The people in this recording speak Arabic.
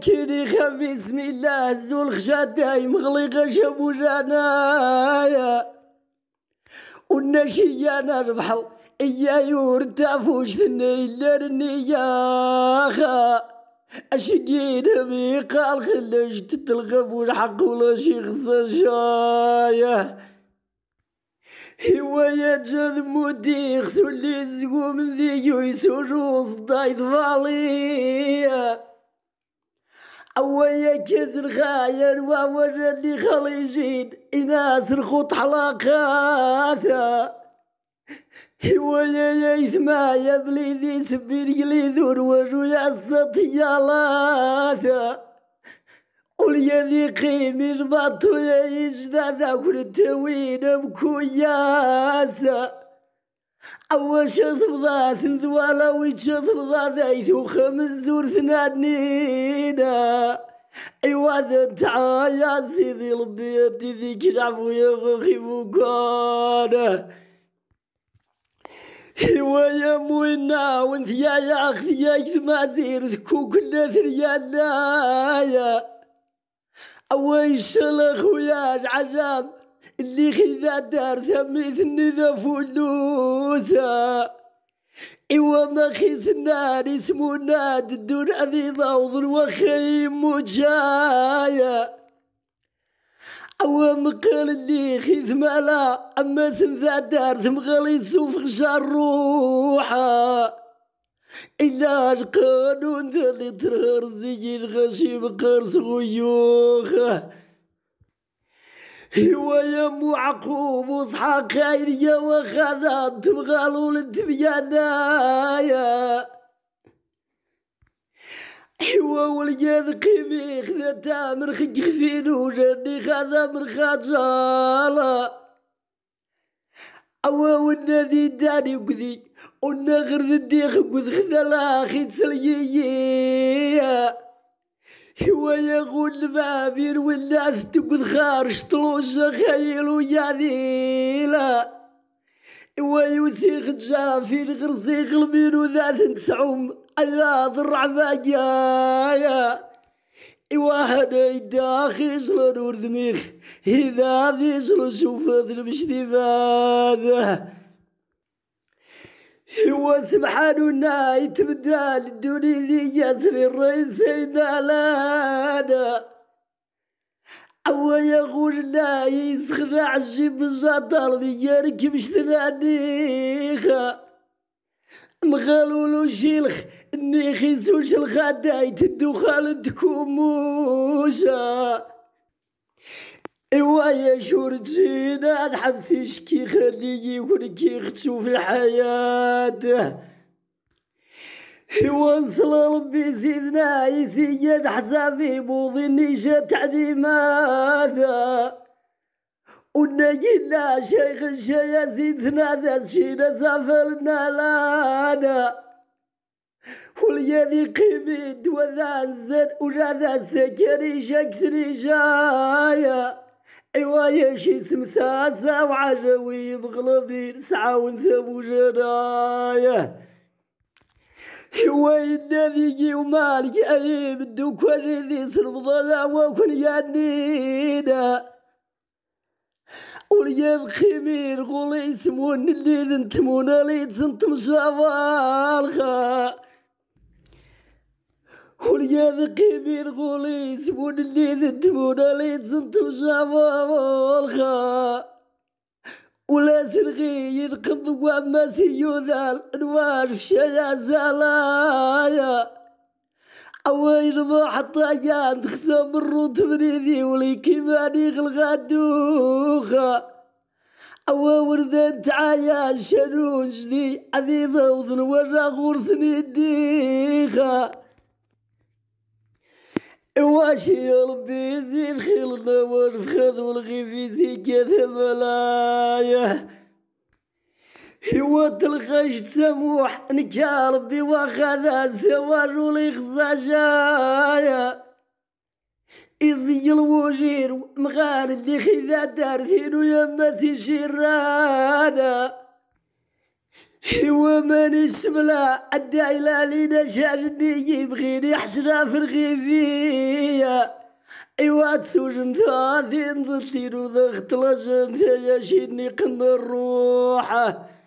كيري بسم الله الزول خشاتاي مغلقة شابو جانايا ربحو نربحو يور تافوش ثني لرني ياخا قال بيقا الخلش تتلغب والحق ولا شي خسر جايا هوايا جاد مودي خسولي زقوم ذي يسورو صدايد فاليه أول كيز الغاير وأول اللي خليجين إناس الخط حلاقاتا هوايا يا يسمع يا ذلي ذي سبير يلي ذور وجو يا السطيالاتا يا ذي قيمي جبطو يا يجدادا وين التوين بكوياسا أول شط بضاث نذوالا ويتشط بضاث أيثو خمس زور ثنادنينا ايوا تعايا سيدي لبيتي ذيك العفو يا فخي فوكان ايوا يا موينا وانت يا يا اختي يا كما زير ذكو كل ثريا لايا اوي شل خويا عجب اللي غذا دار ثميثني ذا فلوسا إوا ما النار اسمو ناد الدور أذي ضوض وخيم مجايا أوا مقال اللي خيس مالا أما سنذا دار ثم غالي سوف غشار روحا إلا القانون ذا اللي ترهر زي الغشيم قرص غيوخه هوايا مو عقوب خير خيرية وخذا تبغالو لتبيانا هو والجاد قيمي خذتا من خج خفين وجني خذا من خجالة أوا والنادي داني وكذي ونا غير ذي خذ خذا لا خيت سلييه هو يقول بابير ولا تقول خارج طلوش خيل ويا ليلة ويوثيق جافي غرزي غلبين وذات نتسعم ألا ضرع إوا واحد يداخي يزلو نور دميخ إذا ذي يزلو شوف مش ذي هو سبحانه يتبدل الدنيا ياسر الرئيس لانا أو يقول لا يسخر عجيب الجدر بيركب شترانيخا مغالولو شيلخ نيخي سوش الغدا يتدو خالد كوموشا يا شورتينا تحبسيش كي خلي يكون كي في الحياة يوصل ربي سيدنا عيسي حسابي بوظني جات ماذا ونجي لا شيخ الشيا سيدنا ذا شينا سافرنا لانا واليدي قيمي دوذا الزد وجا ذا سكري شكسري شاك ايوا يا شي سمساسة وعجوي بغلبي سعة ونثب وجرايا ايوا الذي جي ومالك ايب الدوك وجذي صرف ضلا وكن يانينا ولياد خمير قولي اسمون اللي انتمون اللي انتم شوالخا ولياذ قيمين غولي سبون اللي ذنتمون علي زنتم شعبا والخا ولا سرغي ينقض وما سيوذال نوار في شجع زالايا أوين ما حتى يان تخسام الروت بريدي ولي كيماني غلغا دوخا أواور ذات عيان شنوش دي عذيذة وذنورا غرسني ديخا واش يا ربي زين خلنا واش فخذ في زيكا ثمالايا يود الغش سموح نكا ربي واخذ الزواج ولي خزاجايا يزي الوجير مغار اللي خذا دار ثينو يا ماسي شرانا ومن سملا أدى إلى لينا شاجني يبغيني حشرة في الغيثية إيوا تسوجم ثاثين ضدين وضغط لجن ثياشيني قند الروح